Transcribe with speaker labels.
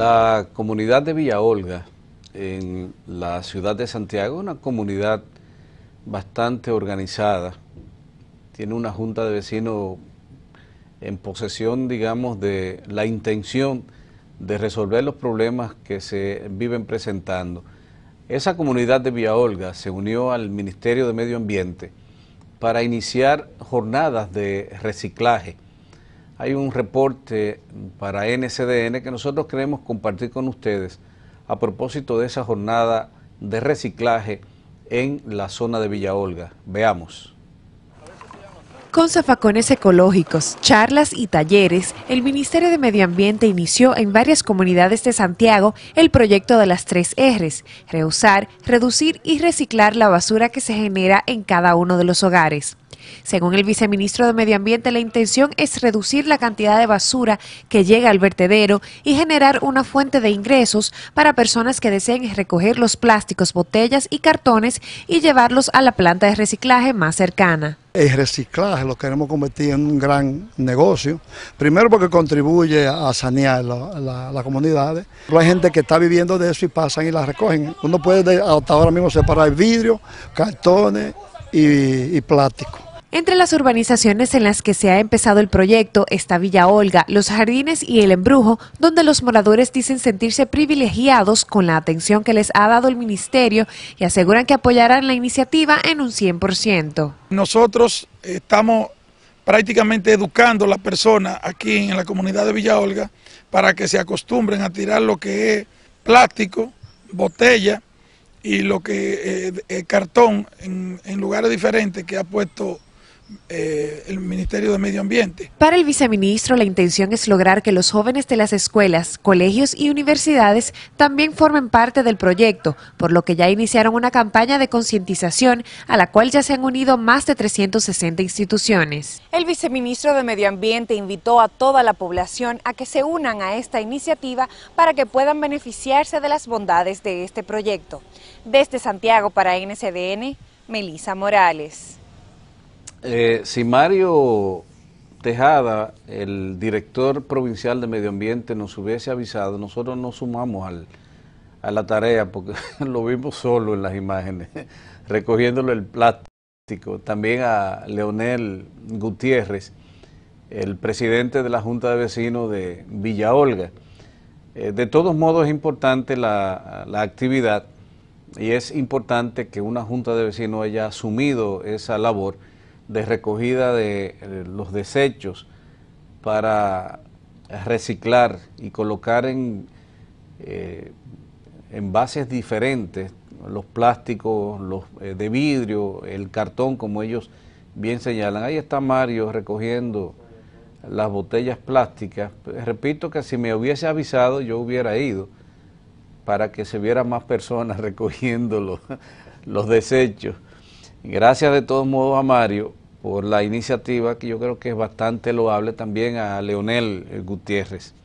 Speaker 1: La comunidad de Villa Olga, en la ciudad de Santiago, una comunidad bastante organizada. Tiene una junta de vecinos en posesión, digamos, de la intención de resolver los problemas que se viven presentando. Esa comunidad de Villa Olga se unió al Ministerio de Medio Ambiente para iniciar jornadas de reciclaje hay un reporte para NCDN que nosotros queremos compartir con ustedes a propósito de esa jornada de reciclaje en la zona de Villa Olga. Veamos.
Speaker 2: Con zafacones ecológicos, charlas y talleres, el Ministerio de Medio Ambiente inició en varias comunidades de Santiago el proyecto de las tres R's, reusar, reducir y reciclar la basura que se genera en cada uno de los hogares. Según el viceministro de Medio Ambiente, la intención es reducir la cantidad de basura que llega al vertedero y generar una fuente de ingresos para personas que deseen recoger los plásticos, botellas y cartones y llevarlos a la planta de reciclaje más cercana.
Speaker 1: El reciclaje lo queremos convertir en un gran negocio, primero porque contribuye a sanear las la, la comunidades. Hay gente que está viviendo de eso y pasan y la recogen. Uno puede hasta ahora mismo separar vidrio, cartones y plástico.
Speaker 2: Entre las urbanizaciones en las que se ha empezado el proyecto está Villa Olga, Los Jardines y El Embrujo, donde los moradores dicen sentirse privilegiados con la atención que les ha dado el ministerio y aseguran que apoyarán la iniciativa en un 100%.
Speaker 1: Nosotros estamos prácticamente educando a las personas aquí en la comunidad de Villa Olga para que se acostumbren a tirar lo que es plástico, botella y lo que es eh, eh, cartón en, en lugares diferentes que ha puesto eh, el Ministerio de Medio Ambiente.
Speaker 2: Para el viceministro, la intención es lograr que los jóvenes de las escuelas, colegios y universidades también formen parte del proyecto, por lo que ya iniciaron una campaña de concientización a la cual ya se han unido más de 360 instituciones. El viceministro de Medio Ambiente invitó a toda la población a que se unan a esta iniciativa para que puedan beneficiarse de las bondades de este proyecto. Desde Santiago para NCDN, Melisa Morales.
Speaker 1: Eh, si Mario Tejada, el director provincial de Medio Ambiente, nos hubiese avisado, nosotros nos sumamos a la tarea porque lo vimos solo en las imágenes, recogiéndolo el plástico. También a Leonel Gutiérrez, el presidente de la Junta de Vecinos de Villa Olga. Eh, de todos modos es importante la, la actividad y es importante que una Junta de Vecinos haya asumido esa labor de recogida de eh, los desechos para reciclar y colocar en eh, envases diferentes los plásticos, los eh, de vidrio, el cartón, como ellos bien señalan. Ahí está Mario recogiendo las botellas plásticas. Repito que si me hubiese avisado yo hubiera ido para que se viera más personas recogiendo los desechos. Gracias de todos modos a Mario por la iniciativa que yo creo que es bastante loable también a Leonel eh, Gutiérrez.